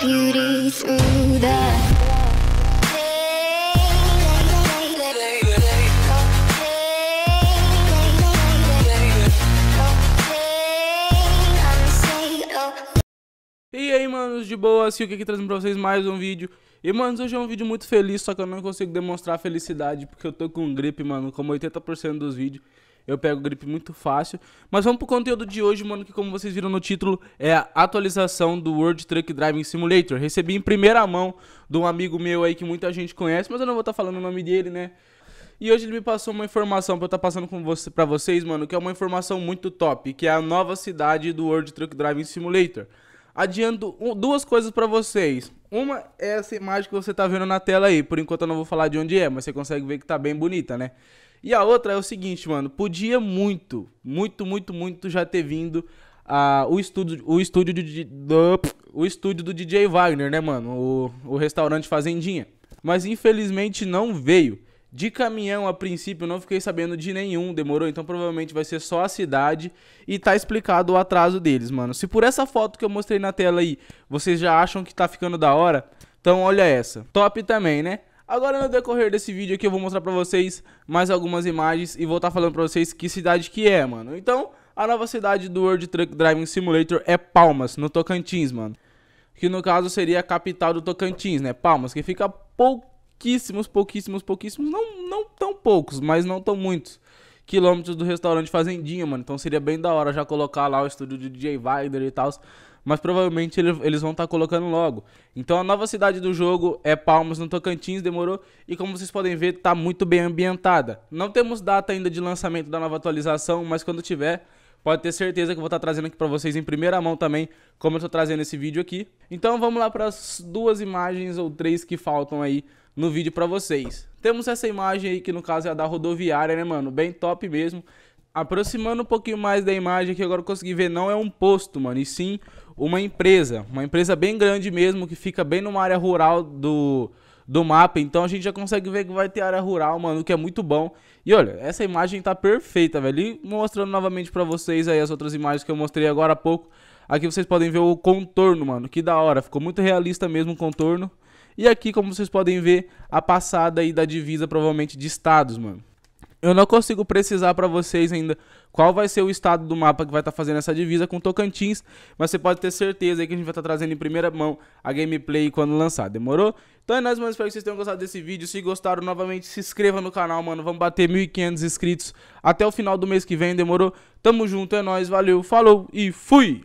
beauty through the E aí, manos, de boa, Silk aqui trazendo pra vocês mais um vídeo. E, manos, hoje é um vídeo muito feliz, só que eu não consigo demonstrar felicidade, porque eu tô com gripe, mano, como 80% dos vídeos. Eu pego gripe muito fácil. Mas vamos pro conteúdo de hoje, mano, que como vocês viram no título, é a atualização do World Truck Driving Simulator. Recebi em primeira mão de um amigo meu aí que muita gente conhece, mas eu não vou estar tá falando o nome dele, né? E hoje ele me passou uma informação pra eu estar tá passando com você, pra vocês, mano, que é uma informação muito top, que é a nova cidade do World Truck Driving Simulator adianto duas coisas para vocês. Uma é essa imagem que você tá vendo na tela aí. Por enquanto eu não vou falar de onde é, mas você consegue ver que tá bem bonita, né? E a outra é o seguinte, mano, podia muito, muito, muito, muito já ter vindo ah, o estúdio, o estúdio do, do, o estúdio do DJ Wagner, né, mano? O, o restaurante Fazendinha. Mas infelizmente não veio. De caminhão, a princípio, não fiquei sabendo de nenhum, demorou, então provavelmente vai ser só a cidade e tá explicado o atraso deles, mano. Se por essa foto que eu mostrei na tela aí, vocês já acham que tá ficando da hora, então olha essa. Top também, né? Agora no decorrer desse vídeo aqui eu vou mostrar pra vocês mais algumas imagens e vou estar tá falando pra vocês que cidade que é, mano. Então, a nova cidade do World Truck Driving Simulator é Palmas, no Tocantins, mano. Que no caso seria a capital do Tocantins, né? Palmas, que fica pouco pouquíssimos, pouquíssimos, pouquíssimos, não, não tão poucos, mas não tão muitos quilômetros do restaurante Fazendinha, mano. Então seria bem da hora já colocar lá o estúdio de DJ Wagner e tal. Mas provavelmente eles vão estar tá colocando logo. Então a nova cidade do jogo é Palmas no Tocantins, demorou. E como vocês podem ver, tá muito bem ambientada. Não temos data ainda de lançamento da nova atualização, mas quando tiver, Pode ter certeza que eu vou estar tá trazendo aqui para vocês em primeira mão também, como eu estou trazendo esse vídeo aqui. Então vamos lá para as duas imagens ou três que faltam aí no vídeo para vocês. Temos essa imagem aí, que no caso é a da rodoviária, né, mano? Bem top mesmo. Aproximando um pouquinho mais da imagem que agora eu consegui ver, não é um posto, mano, e sim uma empresa. Uma empresa bem grande mesmo, que fica bem numa área rural do, do mapa. Então a gente já consegue ver que vai ter área rural, mano, que é muito bom. E olha, essa imagem tá perfeita, velho. E mostrando novamente pra vocês aí as outras imagens que eu mostrei agora há pouco. Aqui vocês podem ver o contorno, mano. Que da hora. Ficou muito realista mesmo o contorno. E aqui, como vocês podem ver, a passada aí da divisa provavelmente de estados, mano. Eu não consigo precisar para vocês ainda qual vai ser o estado do mapa que vai estar tá fazendo essa divisa com Tocantins, mas você pode ter certeza que a gente vai estar tá trazendo em primeira mão a gameplay quando lançar, demorou? Então é nóis, mano, espero que vocês tenham gostado desse vídeo, se gostaram, novamente, se inscreva no canal, mano, vamos bater 1.500 inscritos até o final do mês que vem, demorou? Tamo junto, é nóis, valeu, falou e fui!